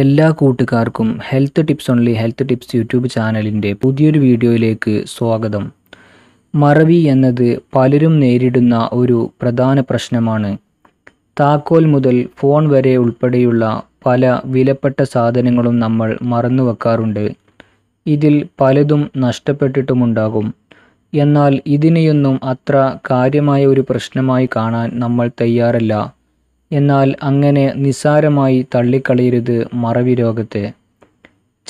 എല്ലാ കൂട്ടുകാർക്കും health tips only health tips YouTube ചാനലിൻ്റെ പുതിയൊരു വീഡിയോയിലേക്ക് സ്വാഗതം മറവി എന്നത് പലരും നേരിടുന്ന ഒരു പ്രധാന പ്രശ്നമാണ് താക്കോൽ മുതൽ ഫോൺ വരെ ഉൾപ്പെടെയുള്ള പല വിലപ്പെട്ട സാധനങ്ങളും നമ്മൾ മറന്നു വെക്കാറുണ്ട് ഇതിൽ പലതും നഷ്ടപ്പെട്ടിട്ടുമുണ്ടാകും എന്നാൽ ഇതിനെയൊന്നും അത്ര കാര്യമായ ഒരു പ്രശ്നമായി കാണാൻ നമ്മൾ തയ്യാറല്ല എന്നാൽ അങ്ങനെ നിസ്സാരമായി തള്ളിക്കളയരുത് മറവി രോഗത്തെ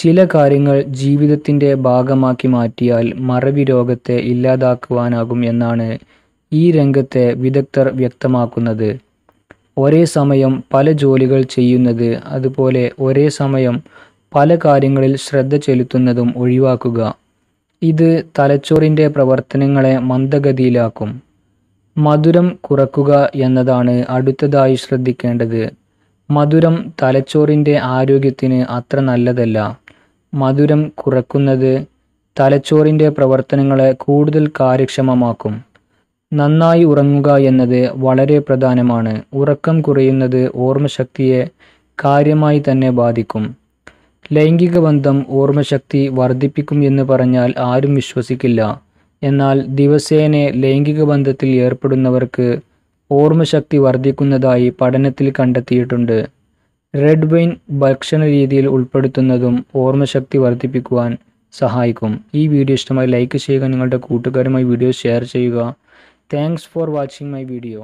ചില കാര്യങ്ങൾ ജീവിതത്തിൻ്റെ ഭാഗമാക്കി മാറ്റിയാൽ മറവി രോഗത്തെ ഇല്ലാതാക്കുവാനാകും എന്നാണ് ഈ രംഗത്തെ വിദഗ്ധർ വ്യക്തമാക്കുന്നത് ഒരേ സമയം പല ജോലികൾ ചെയ്യുന്നത് അതുപോലെ ഒരേ സമയം പല കാര്യങ്ങളിൽ ശ്രദ്ധ ചെലുത്തുന്നതും ഒഴിവാക്കുക ഇത് തലച്ചോറിൻ്റെ പ്രവർത്തനങ്ങളെ മന്ദഗതിയിലാക്കും മധുരം കുറക്കുക എന്നതാണ് അടുത്തതായി ശ്രദ്ധിക്കേണ്ടത് മധുരം തലച്ചോറിൻ്റെ ആരോഗ്യത്തിന് അത്ര നല്ലതല്ല മധുരം കുറക്കുന്നത് തലച്ചോറിൻ്റെ പ്രവർത്തനങ്ങളെ കൂടുതൽ കാര്യക്ഷമമാക്കും നന്നായി ഉറങ്ങുക എന്നത് വളരെ പ്രധാനമാണ് ഉറക്കം കുറയുന്നത് ഓർമ്മശക്തിയെ കാര്യമായി തന്നെ ബാധിക്കും ലൈംഗിക ബന്ധം ഓർമ്മശക്തി വർദ്ധിപ്പിക്കും എന്ന് പറഞ്ഞാൽ ആരും വിശ്വസിക്കില്ല എന്നാൽ ദിവസേന ലൈംഗിക ബന്ധത്തിൽ ഏർപ്പെടുന്നവർക്ക് ഓർമ്മശക്തി വർദ്ധിക്കുന്നതായി പഠനത്തിൽ കണ്ടെത്തിയിട്ടുണ്ട് റെഡ് വൈൻ ഭക്ഷണ രീതിയിൽ ഉൾപ്പെടുത്തുന്നതും ഓർമ്മശക്തി വർദ്ധിപ്പിക്കുവാൻ സഹായിക്കും ഈ വീഡിയോ ഇഷ്ടമായി ലൈക്ക് ചെയ്യുക നിങ്ങളുടെ കൂട്ടുകാരുമായി വീഡിയോ ഷെയർ ചെയ്യുക thanks for watching my video